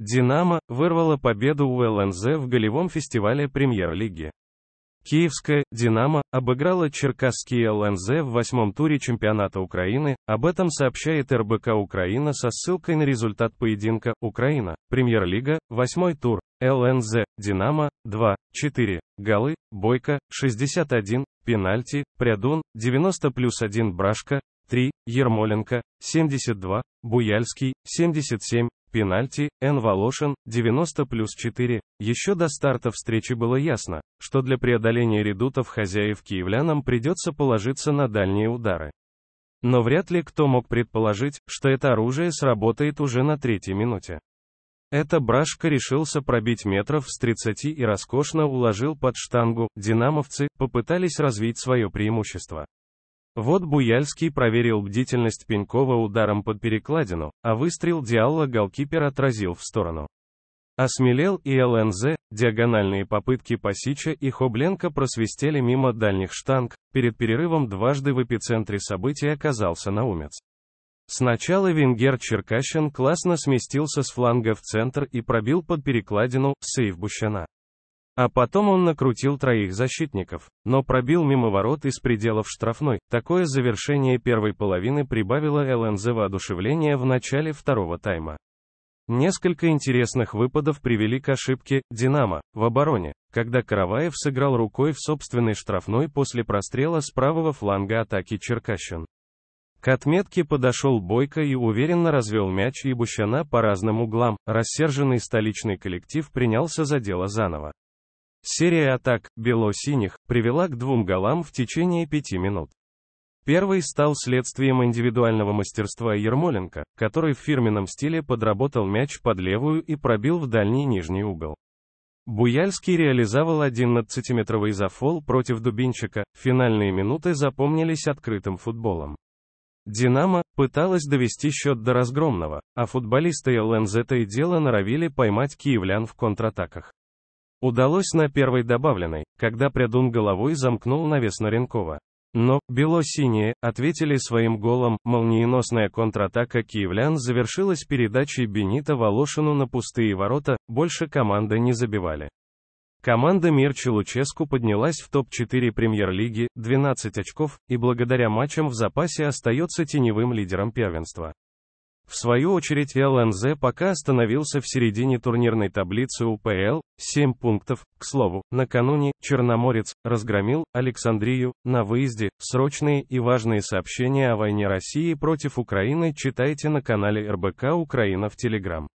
«Динамо» вырвала победу у ЛНЗ в голевом фестивале премьер-лиги. Киевская «Динамо» обыграла черкасские ЛНЗ в восьмом туре чемпионата Украины, об этом сообщает РБК Украина со ссылкой на результат поединка «Украина», премьер-лига, восьмой тур, ЛНЗ, «Динамо», 2, 4, голы, Бойко, 61, пенальти, Прядун, 90 плюс 1 Брашка, 3, Ермоленко, 72, Буяльский, 77, пенальти, Н. Волошин, 90 плюс 4. Еще до старта встречи было ясно, что для преодоления редутов хозяев киевлянам придется положиться на дальние удары. Но вряд ли кто мог предположить, что это оружие сработает уже на третьей минуте. Это Брашко решился пробить метров с 30 и роскошно уложил под штангу, динамовцы попытались развить свое преимущество. Вот Буяльский проверил бдительность Пенькова ударом под перекладину, а выстрел Диалла голкипер отразил в сторону. Осмелел и ЛНЗ, диагональные попытки Пасича и Хобленко просвистели мимо дальних штанг, перед перерывом дважды в эпицентре событий оказался Наумец. Сначала Венгер Черкащин классно сместился с фланга в центр и пробил под перекладину, сейв Бущана. А потом он накрутил троих защитников, но пробил мимо ворот из пределов штрафной. Такое завершение первой половины прибавило ЛНЗ воодушевления в начале второго тайма. Несколько интересных выпадов привели к ошибке «Динамо» в обороне, когда Караваев сыграл рукой в собственной штрафной после прострела с правого фланга атаки Черкащин. К отметке подошел Бойко и уверенно развел мяч и Бущана по разным углам, рассерженный столичный коллектив принялся за дело заново. Серия атак «бело-синих» привела к двум голам в течение пяти минут. Первый стал следствием индивидуального мастерства Ермоленко, который в фирменном стиле подработал мяч под левую и пробил в дальний нижний угол. Буяльский реализовал 11-метровый зафол против Дубинчика, финальные минуты запомнились открытым футболом. «Динамо» пыталась довести счет до разгромного, а футболисты ЛНЗ и дело норовили поймать киевлян в контратаках. Удалось на первой добавленной, когда Прядун головой замкнул навес Наренкова. Но, бело-синие, ответили своим голом, молниеносная контратака киевлян завершилась передачей Бенита Волошину на пустые ворота, больше команды не забивали. Команда Мирчи Луческу поднялась в топ-4 премьер-лиги, 12 очков, и благодаря матчам в запасе остается теневым лидером первенства. В свою очередь ЛНЗ пока остановился в середине турнирной таблицы УПЛ, 7 пунктов, к слову, накануне, Черноморец, разгромил, Александрию, на выезде, срочные и важные сообщения о войне России против Украины читайте на канале РБК Украина в Телеграм.